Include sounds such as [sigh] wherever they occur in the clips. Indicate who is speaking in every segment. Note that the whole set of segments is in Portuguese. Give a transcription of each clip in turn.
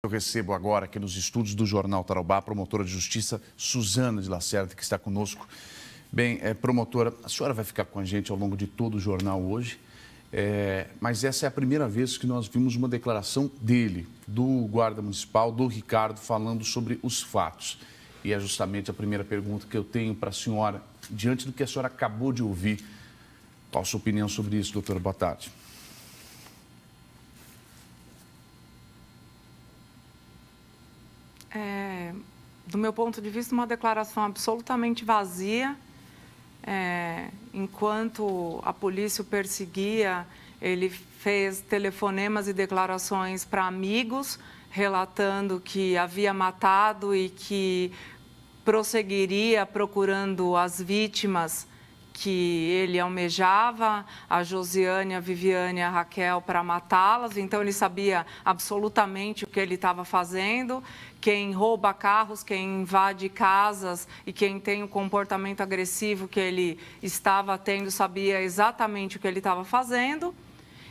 Speaker 1: Eu recebo agora aqui nos estúdios do Jornal Tarobá a promotora de justiça Suzana de Lacerda, que está conosco. Bem, é, promotora, a senhora vai ficar com a gente ao longo de todo o jornal hoje, é, mas essa é a primeira vez que nós vimos uma declaração dele, do guarda municipal, do Ricardo, falando sobre os fatos. E é justamente a primeira pergunta que eu tenho para a senhora, diante do que a senhora acabou de ouvir. Qual a sua opinião sobre isso, doutora? Boa tarde.
Speaker 2: é, do meu ponto de vista, uma declaração absolutamente vazia. É, enquanto a polícia o perseguia, ele fez telefonemas e declarações para amigos, relatando que havia matado e que prosseguiria procurando as vítimas que ele almejava a Josiane, a Viviane, a Raquel para matá-las, então ele sabia absolutamente o que ele estava fazendo. Quem rouba carros, quem invade casas e quem tem o comportamento agressivo que ele estava tendo sabia exatamente o que ele estava fazendo.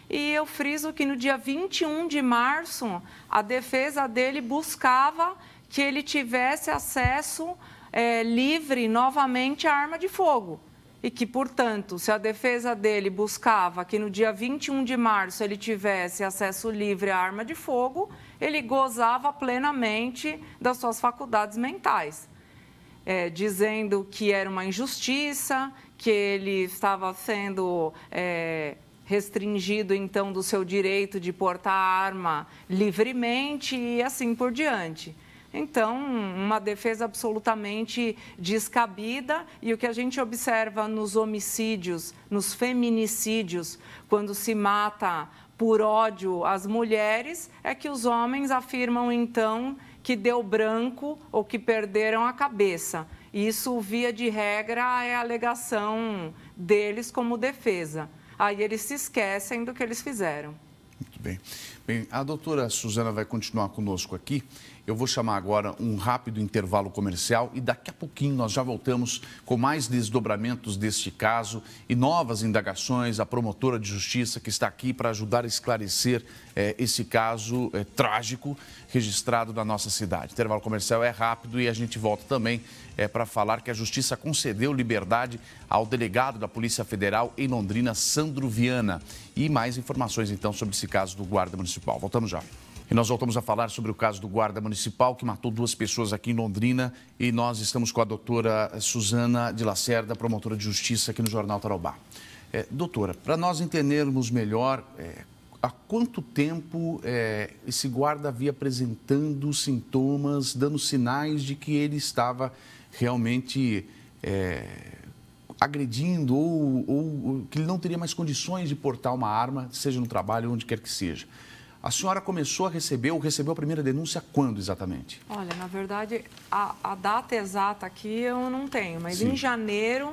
Speaker 2: E eu friso que no dia 21 de março, a defesa dele buscava que ele tivesse acesso é, livre novamente à arma de fogo e que, portanto, se a defesa dele buscava que no dia 21 de março ele tivesse acesso livre à arma de fogo, ele gozava plenamente das suas faculdades mentais, é, dizendo que era uma injustiça, que ele estava sendo. É, restringido então do seu direito de portar arma livremente e assim por diante. Então, uma defesa absolutamente descabida e o que a gente observa nos homicídios, nos feminicídios, quando se mata por ódio às mulheres, é que os homens afirmam então que deu branco ou que perderam a cabeça. Isso, via de regra, é alegação deles como defesa. Aí eles se esquecem do que eles fizeram.
Speaker 1: Muito bem. Bem, a doutora Suzana vai continuar conosco aqui. Eu vou chamar agora um rápido intervalo comercial e daqui a pouquinho nós já voltamos com mais desdobramentos deste caso e novas indagações. A promotora de justiça que está aqui para ajudar a esclarecer é, esse caso é, trágico registrado na nossa cidade. intervalo comercial é rápido e a gente volta também é para falar que a justiça concedeu liberdade ao delegado da Polícia Federal em Londrina, Sandro Viana. E mais informações então sobre esse caso do guarda municipal municipal. Voltamos já. E nós voltamos a falar sobre o caso do guarda municipal que matou duas pessoas aqui em Londrina. E nós estamos com a doutora Suzana de Lacerda, promotora de justiça aqui no Jornal Tarobá. É, doutora, para nós entendermos melhor, é, há quanto tempo é, esse guarda havia apresentando sintomas, dando sinais de que ele estava realmente é, agredindo ou, ou que ele não teria mais condições de portar uma arma, seja no trabalho, ou onde quer que seja? A senhora começou a receber ou recebeu a primeira denúncia quando exatamente?
Speaker 2: Olha, na verdade, a, a data exata aqui eu não tenho, mas Sim. em janeiro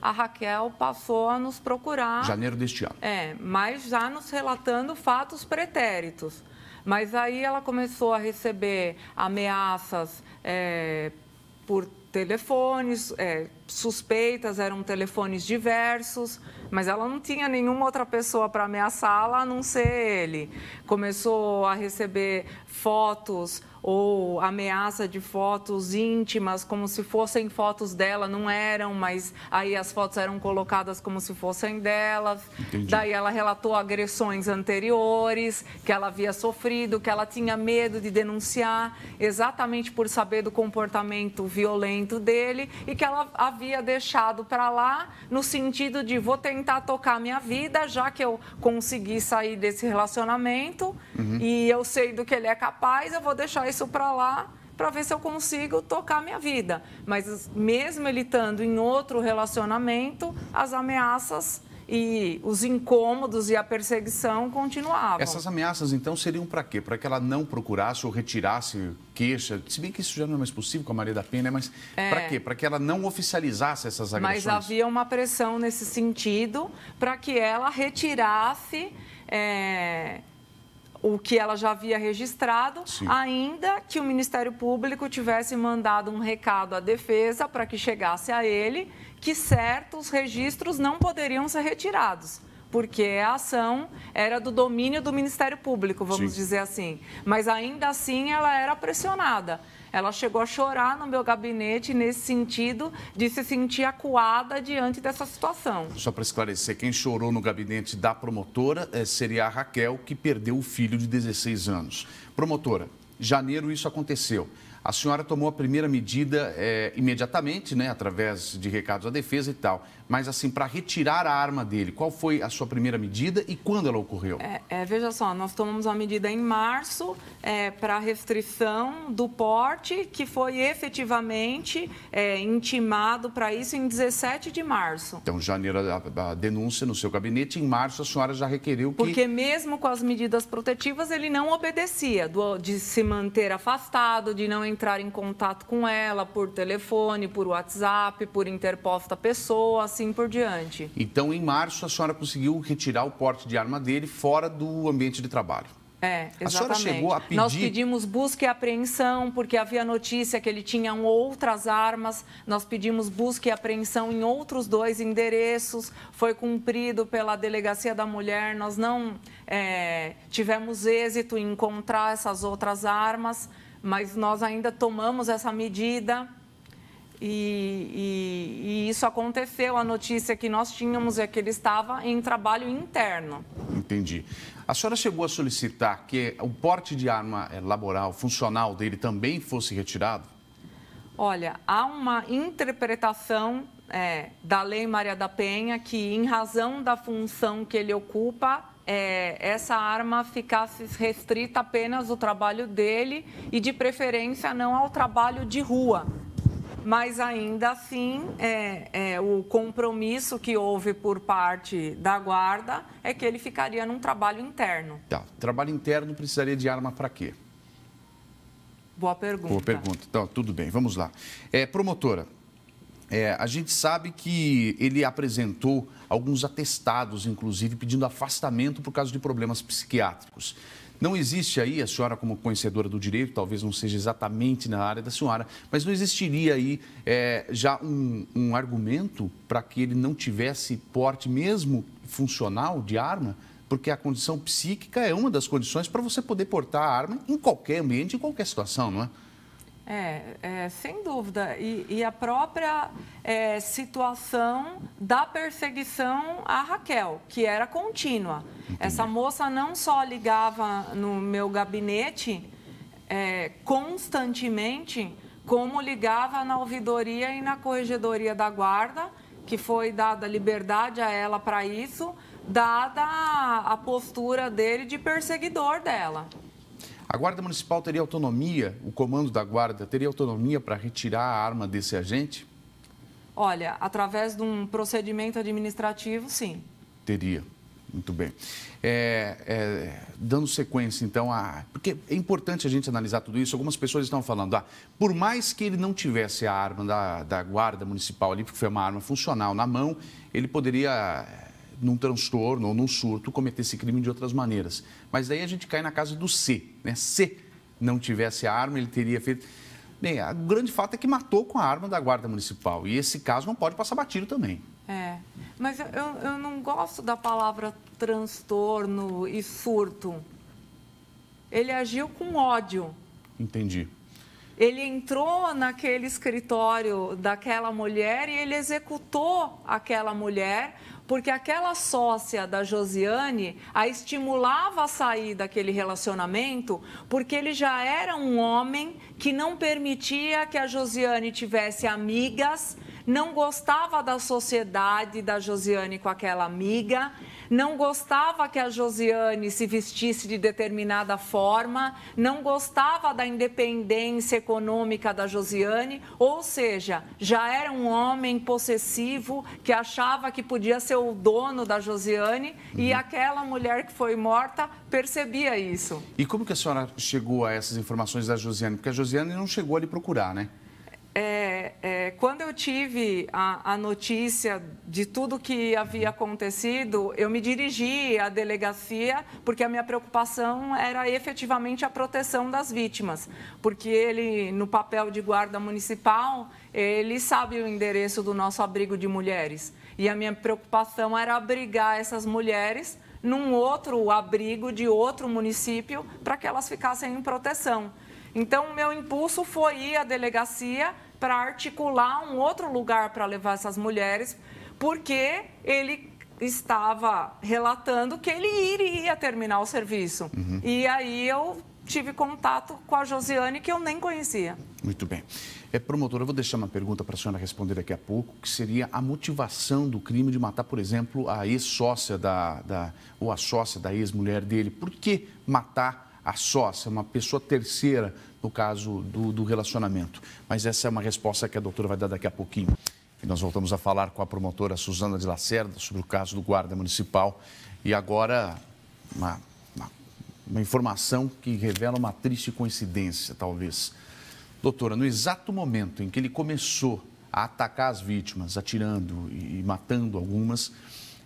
Speaker 2: a Raquel passou a nos procurar.
Speaker 1: Janeiro deste ano.
Speaker 2: É, mas já nos relatando fatos pretéritos. Mas aí ela começou a receber ameaças é, por telefones, é, suspeitas, eram telefones diversos, mas ela não tinha nenhuma outra pessoa para ameaçá-la a não ser ele. Começou a receber fotos ou ameaça de fotos íntimas, como se fossem fotos dela, não eram, mas aí as fotos eram colocadas como se fossem dela. Entendi. Daí ela relatou agressões anteriores, que ela havia sofrido, que ela tinha medo de denunciar, exatamente por saber do comportamento violento dele e que ela havia havia deixado para lá, no sentido de vou tentar tocar minha vida, já que eu consegui sair desse relacionamento uhum. e eu sei do que ele é capaz, eu vou deixar isso para lá para ver se eu consigo tocar minha vida. Mas mesmo ele estando em outro relacionamento, as ameaças e os incômodos e a perseguição continuavam. Essas
Speaker 1: ameaças, então, seriam para quê? Para que ela não procurasse ou retirasse queixa? Se bem que isso já não é mais possível com a Maria da Penha, né? mas é. para quê? Para que ela não oficializasse essas agressões? Mas havia
Speaker 2: uma pressão nesse sentido para que ela retirasse... É o que ela já havia registrado, Sim. ainda que o Ministério Público tivesse mandado um recado à defesa para que chegasse a ele que certos registros não poderiam ser retirados porque a ação era do domínio do Ministério Público, vamos Sim. dizer assim. Mas ainda assim ela era pressionada. Ela chegou a chorar no meu gabinete nesse sentido de se sentir acuada diante dessa situação.
Speaker 1: Só para esclarecer, quem chorou no gabinete da promotora eh, seria a Raquel, que perdeu o filho de 16 anos. Promotora, janeiro isso aconteceu. A senhora tomou a primeira medida é, imediatamente, né, através de recados à defesa e tal. Mas, assim, para retirar a arma dele, qual foi a sua primeira medida e quando ela ocorreu?
Speaker 2: É, é, veja só, nós tomamos uma medida em março é, para restrição do porte, que foi efetivamente é, intimado para isso em 17 de março.
Speaker 1: Então, janeiro, a, a, denúncia no seu gabinete, em março a senhora já requeriu que... Porque
Speaker 2: mesmo com as medidas protetivas, ele não obedecia do, de se manter afastado, de não entrar em contato com ela por telefone, por WhatsApp, por interposta pessoa, assim por diante.
Speaker 1: Então, em março, a senhora conseguiu retirar o porte de arma dele fora do ambiente de trabalho?
Speaker 2: É, exatamente. A senhora chegou a pedir... Nós pedimos busca e apreensão, porque havia notícia que ele tinha outras armas. Nós pedimos busca e apreensão em outros dois endereços. Foi cumprido pela Delegacia da Mulher. Nós não é, tivemos êxito em encontrar essas outras armas, mas nós ainda tomamos essa medida e, e, e, isso aconteceu. A notícia que nós tínhamos é que ele estava em trabalho interno.
Speaker 1: Entendi. A senhora chegou a solicitar que o porte de arma eh, laboral funcional dele também fosse retirado?
Speaker 2: Olha, há uma interpretação é, da Lei Maria da Penha que, em razão da função que ele ocupa, é, essa arma ficasse restrita apenas ao trabalho dele e, de preferência, não ao trabalho de rua mas ainda assim é, é, o compromisso que houve por parte da guarda é que ele ficaria num trabalho interno.
Speaker 1: Tá. Trabalho interno precisaria de arma para quê?
Speaker 2: Boa pergunta. Boa pergunta.
Speaker 1: Então, tudo bem, vamos lá. É, promotora, é, a gente sabe que ele apresentou alguns atestados, inclusive pedindo afastamento por causa de problemas psiquiátricos. Não existe aí, a senhora como conhecedora do direito, talvez não seja exatamente na área da senhora, mas não existiria aí é, já um, um argumento para que ele não tivesse porte mesmo funcional de arma? Porque a condição psíquica é uma das condições para você poder portar a arma em qualquer ambiente, em qualquer situação, não é?
Speaker 2: É, é, sem dúvida. E, e a própria é, situação da perseguição à Raquel, que era contínua. Essa moça não só ligava no meu gabinete é, constantemente, como ligava na ouvidoria e na corregedoria da guarda, que foi dada liberdade a ela para isso, dada a postura dele de perseguidor dela.
Speaker 1: A Guarda Municipal teria autonomia, o comando da Guarda teria autonomia para retirar a arma desse agente?
Speaker 2: Olha, através de um procedimento administrativo, sim.
Speaker 1: Teria. Muito bem. É, é, dando sequência, então, a. Porque é importante a gente analisar tudo isso. Algumas pessoas estão falando, ah, por mais que ele não tivesse a arma da, da guarda municipal ali, porque foi uma arma funcional na mão, ele poderia num transtorno ou num surto, cometer esse crime de outras maneiras. Mas daí a gente cai na casa do C. Né? Se não tivesse a arma, ele teria feito. Bem, o grande fato é que matou com a arma da Guarda Municipal. E esse caso não pode passar batido também.
Speaker 2: É, mas eu, eu não gosto da palavra transtorno e surto. Ele agiu com ódio. Entendi. Ele entrou naquele escritório daquela mulher e ele executou aquela mulher porque aquela sócia da Josiane a estimulava a sair daquele relacionamento, porque ele já era um homem que não permitia que a Josiane tivesse amigas, não gostava da sociedade da Josiane com aquela amiga não gostava que a Josiane se vestisse de determinada forma, não gostava da independência econômica da Josiane, ou seja, já era um homem possessivo que achava que podia ser o dono da Josiane uhum. e aquela mulher que foi morta percebia isso.
Speaker 1: E como que a senhora chegou a essas informações da Josiane? Porque a Josiane não chegou a lhe procurar, né?
Speaker 2: é, é, quando eu tive a, a, notícia de tudo que havia acontecido, eu me dirigi à delegacia, porque a minha preocupação era efetivamente a proteção das vítimas. Porque ele, no papel de guarda municipal, ele sabe o endereço do nosso abrigo de mulheres. E a minha preocupação era abrigar essas mulheres num outro abrigo de outro município para que elas ficassem em proteção. Então, meu impulso foi ir à delegacia para articular um outro lugar para levar essas mulheres, porque ele estava relatando que ele iria terminar o serviço. Uhum. E aí eu tive contato com a Josiane, que eu nem conhecia.
Speaker 1: Muito bem. É, promotora, eu vou deixar uma pergunta para a senhora responder daqui a pouco, que seria a motivação do crime de matar, por exemplo, a ex-sócia da, da, ou a sócia da ex-mulher dele. Por que matar a sócia, uma pessoa terceira no caso do, do relacionamento. Mas essa é uma resposta que a doutora vai dar daqui a pouquinho. E nós voltamos a falar com a promotora Suzana de Lacerda sobre o caso do guarda municipal. E agora, uma, uma, uma informação que revela uma triste coincidência, talvez. Doutora, no exato momento em que ele começou a atacar as vítimas, atirando e matando algumas,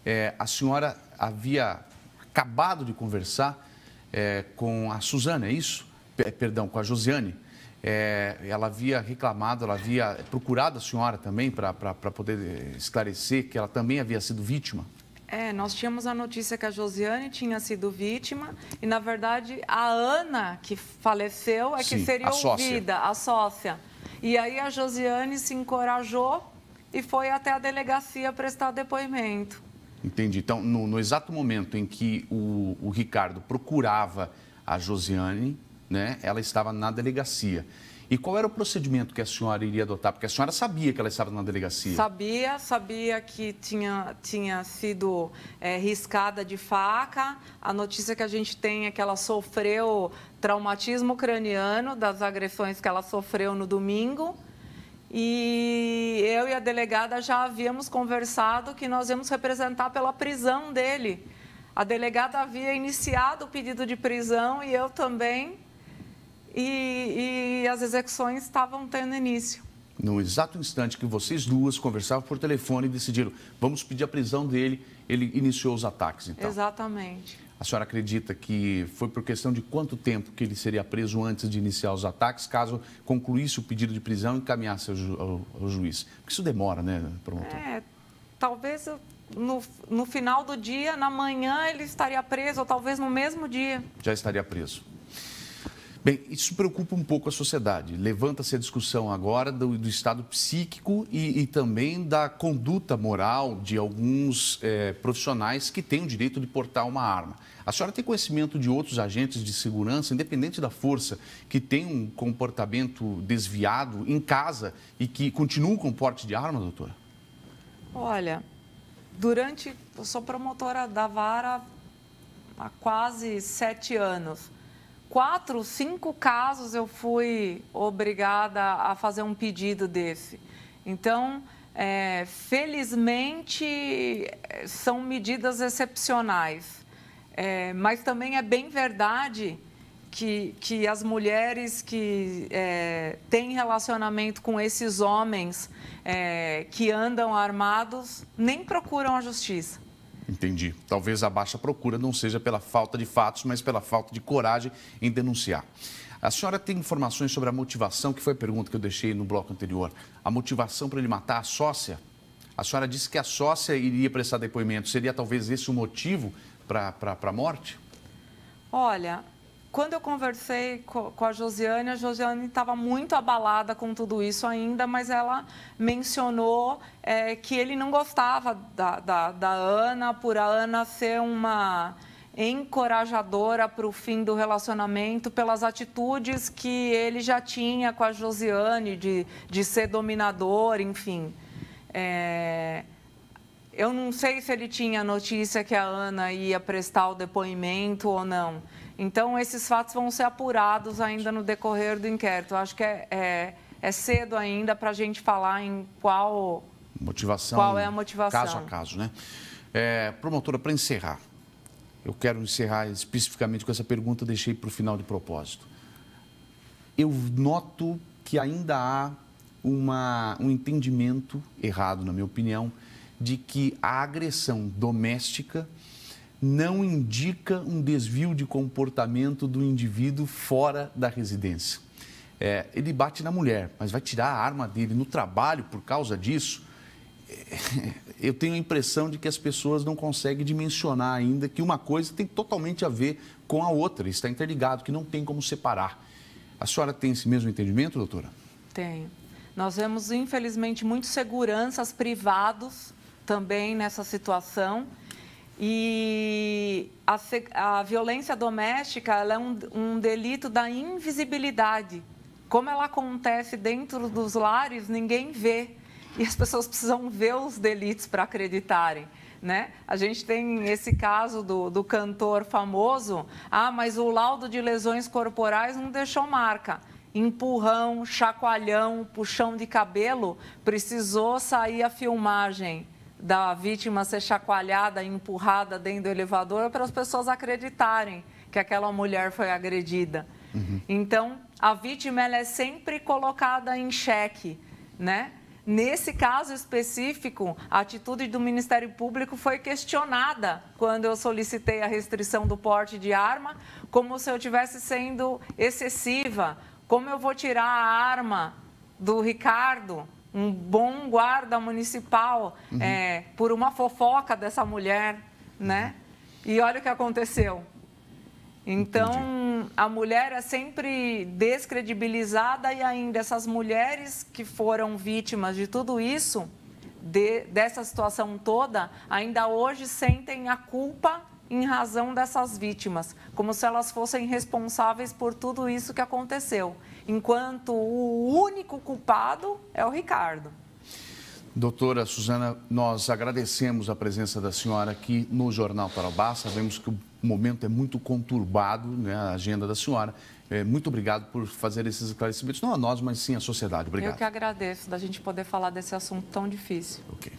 Speaker 1: é, a senhora havia acabado de conversar é, com a Suzana, é isso? P é, perdão, com a Josiane. É, ela havia reclamado, ela havia procurado a senhora também para poder é, esclarecer que ela também havia sido vítima.
Speaker 2: É, nós tínhamos a notícia que a Josiane tinha sido vítima e, na verdade, a Ana, que faleceu, é Sim, que seria a ouvida, a sócia. E aí a Josiane se encorajou e foi até a delegacia prestar depoimento.
Speaker 1: Entendi. Então, no, no exato momento em que o, o Ricardo procurava a Josiane, né, ela estava na delegacia. E qual era o procedimento que a senhora iria adotar? Porque a senhora sabia que ela estava na delegacia.
Speaker 2: Sabia, sabia que tinha, tinha sido é, riscada de faca. A notícia que a gente tem é que ela sofreu traumatismo ucraniano das agressões que ela sofreu no domingo. E eu e a delegada já havíamos conversado que nós íamos representar pela prisão dele. A delegada havia iniciado o pedido de prisão e eu também. E, e as execuções estavam tendo início
Speaker 1: no exato instante que vocês duas conversavam por telefone e decidiram, vamos pedir a prisão dele, ele iniciou os ataques, então.
Speaker 2: Exatamente.
Speaker 1: A senhora acredita que foi por questão de quanto tempo que ele seria preso antes de iniciar os ataques, caso concluísse o pedido de prisão e encaminhasse ao, ju ao, ao juiz? Porque isso demora, né,
Speaker 2: promotor? É, talvez no, no final do dia, na manhã, ele estaria preso, ou talvez no mesmo dia.
Speaker 1: Já estaria preso. Bem, isso preocupa um pouco a sociedade. Levanta-se a discussão agora do, do estado psíquico e, e, também da conduta moral de alguns é, profissionais que têm o direito de portar uma arma. A senhora tem conhecimento de outros agentes de segurança, independente da força, que têm um comportamento desviado em casa e que continuam com porte de arma, doutora?
Speaker 2: Olha, durante. Eu sou promotora da vara há quase sete anos quatro, cinco casos eu fui obrigada a fazer um pedido desse. Então, é, felizmente, são medidas excepcionais. É, mas também é bem verdade que, que as mulheres que é, têm relacionamento com esses homens é, que andam armados nem procuram a justiça.
Speaker 1: Entendi. Talvez a baixa procura não seja pela falta de fatos, mas pela falta de coragem em denunciar. A senhora tem informações sobre a motivação, que foi a pergunta que eu deixei no bloco anterior. A motivação para ele matar a sócia? A senhora disse que a sócia iria prestar depoimento. Seria talvez esse o motivo para a morte?
Speaker 2: Olha, quando eu conversei com, a Josiane, a Josiane estava muito abalada com tudo isso ainda, mas ela mencionou é, que ele não gostava da, da, da Ana, por a Ana ser uma encorajadora para o fim do relacionamento pelas atitudes que ele já tinha com a Josiane de, de ser dominador, enfim. É... Eu não sei se ele tinha notícia que a Ana ia prestar o depoimento ou não, então, esses fatos vão ser apurados ainda no decorrer do inquérito. acho que é, é, é cedo ainda para a gente falar em qual,
Speaker 1: motivação, qual é a motivação. Caso a caso, né? É, promotora, para encerrar, eu quero encerrar especificamente com essa pergunta, deixei para o final de propósito. Eu noto que ainda há uma, um entendimento errado, na minha opinião, de que a agressão doméstica não indica um desvio de comportamento do indivíduo fora da residência. É, ele bate na mulher, mas vai tirar a arma dele no trabalho por causa disso. É, [laughs] eu tenho a impressão de que as pessoas não conseguem dimensionar ainda que uma coisa tem totalmente a ver com a outra, está interligado, que não tem como separar. A senhora tem esse mesmo entendimento, doutora?
Speaker 2: Tenho. Nós vemos, infelizmente, muitos seguranças privados também nessa situação e a, a violência doméstica é um, um delito da invisibilidade. Como ela acontece dentro dos lares, ninguém vê. E as pessoas precisam ver os delitos para acreditarem. Né? A gente tem esse caso do, do cantor famoso, ah, mas o laudo de lesões corporais não deixou marca. Empurrão, chacoalhão, puxão de cabelo, precisou sair a filmagem da vítima ser chacoalhada, empurrada dentro do elevador para as pessoas acreditarem que aquela mulher foi agredida. Uhum. Então, a vítima ela é sempre colocada em xeque, né? Nesse caso específico, a atitude do Ministério Público foi questionada quando eu solicitei a restrição do porte de arma, como se eu estivesse sendo excessiva. Como eu vou tirar a arma do Ricardo, um bom guarda municipal uhum. é, por uma fofoca dessa mulher, né? E olha o que aconteceu. Então, Entendi. a mulher é sempre descredibilizada e ainda essas mulheres que foram vítimas de tudo isso, de, dessa situação toda, ainda hoje sentem a culpa em razão dessas vítimas, como se elas fossem responsáveis por tudo isso que aconteceu enquanto o único culpado é o Ricardo.
Speaker 1: Doutora Suzana, nós agradecemos a presença da senhora aqui no Jornal Tarobá. Sabemos que o momento é muito conturbado, né, a agenda da senhora. É, muito obrigado por fazer esses esclarecimentos, não a nós, mas sim à sociedade. Obrigado. Eu que
Speaker 2: agradeço da gente poder falar desse assunto tão difícil.
Speaker 1: Ok.